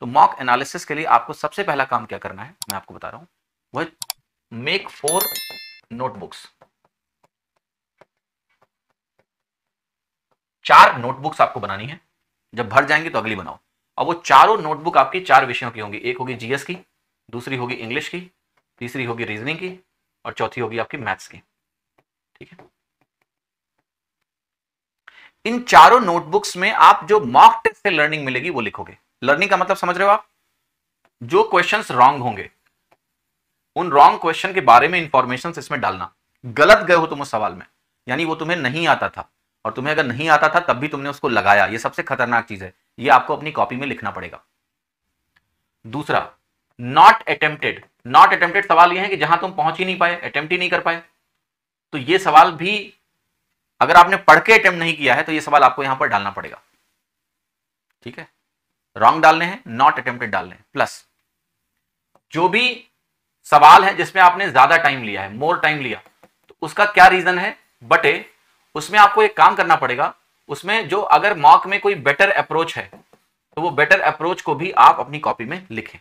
तो mock analysis के लिए आपको सबसे पहला काम क्या करना है मैं आपको बता रहा हूं वह मेक फोर नोटबुक्स चार नोटबुक्स आपको बनानी है जब भर जाएंगे तो अगली बनाओ अब वो चारों नोटबुक आपकी चार विषयों की होंगी एक होगी जीएस की दूसरी होगी इंग्लिश की तीसरी होगी रीजनिंग की और चौथी होगी आपकी मैथ्स की ठीक है इन चारों नोटबुक्स में आप जो मॉक टेस्ट से लर्निंग मिलेगी वो लिखोगे लर्निंग का मतलब समझ रहे हो आप जो क्वेश्चन रॉन्ग होंगे उन रॉन्ग क्वेश्चन के बारे में इंफॉर्मेशन इसमें डालना गलत गए हो तुम उस सवाल में यानी वो तुम्हें नहीं आता था और तुम्हें अगर नहीं आता था तब भी तुमने उसको लगाया ये सबसे खतरनाक चीज है ये आपको अपनी कॉपी में लिखना पड़ेगा दूसरा नॉट अटेम्प्टेड नॉट अटेम्प्टेड सवाल ये है कि जहां तुम पहुंच ही नहीं पाए अटेम्प्ट ही नहीं कर पाए तो ये सवाल भी अगर आपने पढ़ के अटेम्प्ट नहीं किया है तो ये सवाल आपको यहां पर डालना पड़ेगा ठीक है रॉन्ग डालने हैं नॉट अटेम्प्टेड डालने हैं प्लस जो भी सवाल है जिसमें आपने ज्यादा टाइम लिया है मोर टाइम लिया तो उसका क्या रीजन है बटे उसमें आपको एक काम करना पड़ेगा उसमें जो अगर मॉक में कोई बेटर अप्रोच है तो वो बेटर अप्रोच को भी आप अपनी कॉपी में लिखें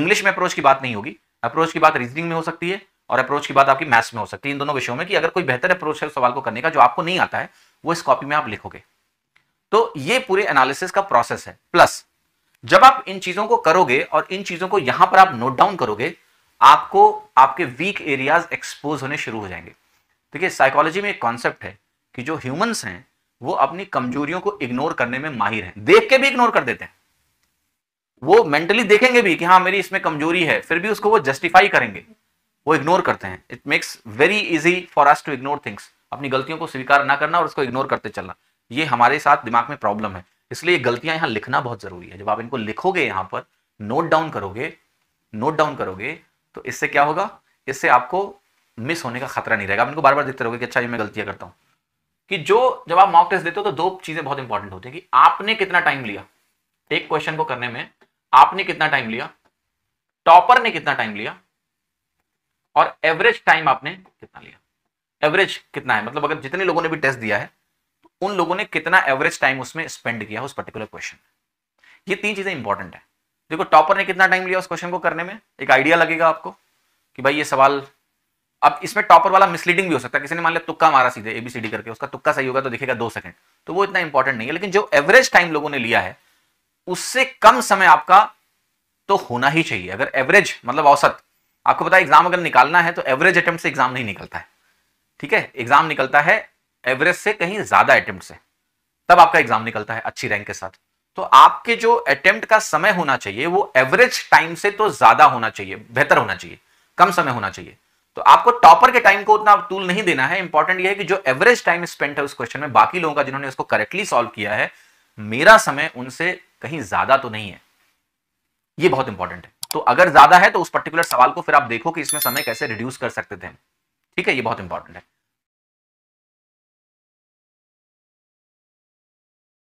इंग्लिश में अप्रोच की बात नहीं होगी अप्रोच की बात रीजनिंग में हो सकती है और अप्रोच की बात आपकी मैथ्स में हो सकती है इन दोनों विषयों में कि अगर कोई बेहतर अप्रोच है सवाल को करने का जो आपको नहीं आता है वो इस कॉपी में आप लिखोगे तो ये पूरे एनालिसिस का प्रोसेस है प्लस जब आप इन चीजों को करोगे और इन चीजों को यहां पर आप नोट डाउन करोगे आपको आपके वीक एरियाज एक्सपोज होने शुरू हो जाएंगे देखिए साइकोलॉजी में एक कॉन्सेप्ट है कि जो ह्यूमंस हैं वो अपनी कमजोरियों को इग्नोर करने में माहिर हैं देख के भी इग्नोर कर देते हैं वो मेंटली देखेंगे भी कि हाँ मेरी इसमें कमजोरी है फिर भी उसको वो जस्टिफाई करेंगे वो इग्नोर करते हैं it makes very easy for us to ignore things अपनी गलतियों को स्वीकार ना करना और उसको इग्नोर करते चलना ये हमारे साथ दिमाग में प्रॉब्लम है इसलिए गलतियां यहां लिखना बहुत जरूरी है जब आप इनको लिखोगे यहां पर नोट डाउन करोगे नोट डाउन करोगे तो इससे क्या होगा इससे आपको मिस होने का खतरा नहीं रहेगा आप इनको बार बार देखते रहोगे कि अच्छा ये मैं गलतियां करता हूं कि जो जब आप मॉक टेस्ट देते हो तो दो चीजें बहुत इंपॉर्टेंट होती है कि आपने कितना टाइम लिया एक क्वेश्चन को करने में आपने कितना टाइम लिया टॉपर ने कितना टाइम लिया और एवरेज टाइम आपने कितना लिया एवरेज कितना है मतलब अगर जितने लोगों ने भी टेस्ट दिया है उन लोगों ने कितना एवरेज टाइम उसमें स्पेंड किया उस पर्टिकुलर क्वेश्चन में ये तीन चीजें इंपॉर्टेंट है देखो टॉपर ने कितना टाइम लिया उस क्वेश्चन को करने में एक आइडिया लगेगा आपको कि भाई ये सवाल अब इसमें टॉपर वाला मिसलीडिंग भी हो सकता है किसी ने मान लिया तुक्का मारा सीधे एबीसीडी करके उसका तुक्का सही होगा तो दिखेगा दो सेकंड तो वो इतना इंपॉर्टेंट नहीं है लेकिन जो एवरेज टाइम लोगों ने लिया है उससे कम समय आपका तो होना ही चाहिए अगर एवरेज मतलब औसत आपको पता है एग्जाम अगर निकालना है तो एवरेज अटेम्प्ट से एग्जाम नहीं निकलता है ठीक है एग्जाम निकलता है एवरेज से कहीं ज्यादा अटेम्प्ट से तब आपका एग्जाम निकलता है अच्छी रैंक के साथ तो आपके जो अटेम्प्ट का समय होना चाहिए वो एवरेज टाइम से तो ज्यादा होना चाहिए बेहतर होना चाहिए कम समय होना चाहिए तो आपको टॉपर के टाइम को उतना टूल नहीं देना है इंपॉर्टेंट यह है कि जो एवरेज टाइम स्पेंड है उस क्वेश्चन में बाकी लोगों का जिन्होंने उसको करेक्टली सॉल्व किया है मेरा समय उनसे कहीं ज्यादा तो नहीं है यह बहुत इंपॉर्टेंट है तो अगर ज्यादा है तो उस पर्टिकुलर सवाल को फिर आप देखो कि इसमें समय कैसे रिड्यूस कर सकते थे ठीक है यह बहुत इंपॉर्टेंट है